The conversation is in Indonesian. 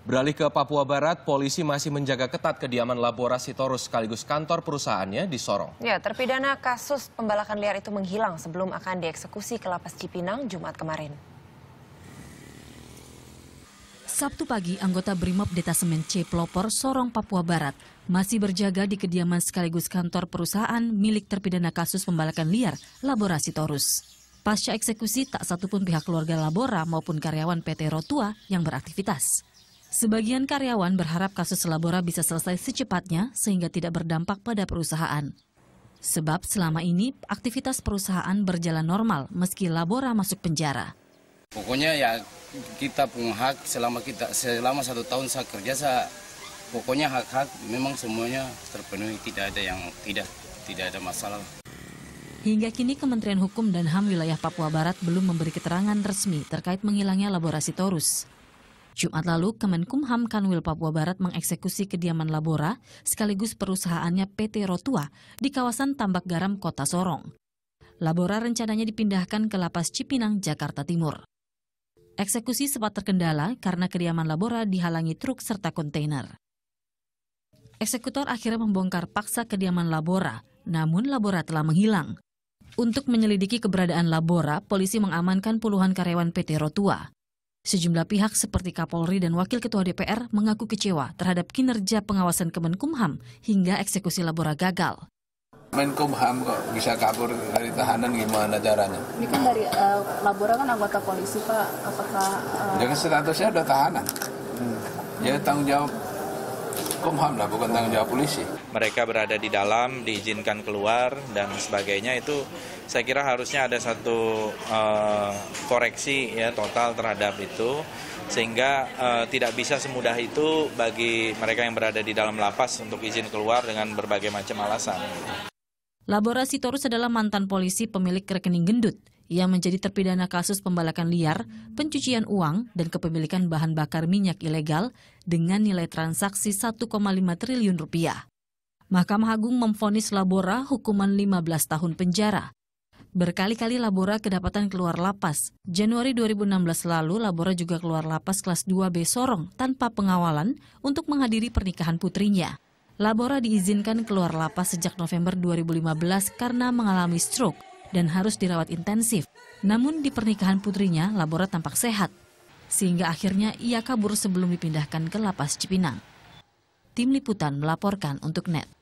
Beralih ke Papua Barat, polisi masih menjaga ketat kediaman Laborasi Torus sekaligus kantor perusahaannya di Sorong. Ya, terpidana kasus pembalakan liar itu menghilang sebelum akan dieksekusi ke lapas Cipinang Jumat kemarin. Sabtu pagi, anggota BRIMOB Detasemen C Pelopor Sorong Papua Barat masih berjaga di kediaman sekaligus kantor perusahaan milik terpidana kasus pembalakan liar Laborasi Torus. Pasca eksekusi, tak satupun pihak keluarga Labora maupun karyawan PT Rotua yang beraktivitas. Sebagian karyawan berharap kasus Labora bisa selesai secepatnya sehingga tidak berdampak pada perusahaan. Sebab selama ini aktivitas perusahaan berjalan normal meski Labora masuk penjara. Pokoknya ya kita punya hak selama kita selama satu tahun saya kerja saya pokoknya hak-hak memang semuanya terpenuhi tidak ada yang tidak tidak ada masalah. Hingga kini Kementerian Hukum dan HAM wilayah Papua Barat belum memberi keterangan resmi terkait menghilangnya laborasi Torus. Jumat lalu, Kemenkumham Kanwil Papua Barat mengeksekusi kediaman Labora sekaligus perusahaannya PT Rotua di kawasan Tambak Garam, Kota Sorong. Labora rencananya dipindahkan ke Lapas Cipinang, Jakarta Timur. Eksekusi sempat terkendala karena kediaman Labora dihalangi truk serta kontainer. Eksekutor akhirnya membongkar paksa kediaman Labora, namun Labora telah menghilang. Untuk menyelidiki keberadaan Labora, polisi mengamankan puluhan karyawan PT Rotua. Sejumlah pihak seperti Kapolri dan Wakil Ketua DPR mengaku kecewa terhadap kinerja pengawasan Kemenkumham hingga eksekusi Labora gagal. Menkumham kok bisa kabur dari tahanan gimana caranya? Ini kan dari uh, Labora kan anggota polisi Pak, apakah... Uh... Ya statusnya udah tahanan. Hmm. Ya tanggung jawab Kumham lah, bukan tanggung jawab polisi. Mereka berada di dalam, diizinkan keluar dan sebagainya itu saya kira harusnya ada satu uh, koreksi ya total terhadap itu sehingga uh, tidak bisa semudah itu bagi mereka yang berada di dalam lapas untuk izin keluar dengan berbagai macam alasan. Laborasi Torus adalah mantan polisi pemilik rekening gendut ia menjadi terpidana kasus pembalakan liar, pencucian uang, dan kepemilikan bahan bakar minyak ilegal dengan nilai transaksi 1,5 triliun rupiah. Mahkamah Agung memfonis Labora hukuman 15 tahun penjara. Berkali-kali Labora kedapatan keluar lapas. Januari 2016 lalu, Labora juga keluar lapas kelas 2B Sorong tanpa pengawalan untuk menghadiri pernikahan putrinya. Labora diizinkan keluar lapas sejak November 2015 karena mengalami stroke dan harus dirawat intensif. Namun di pernikahan putrinya, Labora tampak sehat, sehingga akhirnya ia kabur sebelum dipindahkan ke Lapas Cipinang. Tim Liputan melaporkan untuk NET.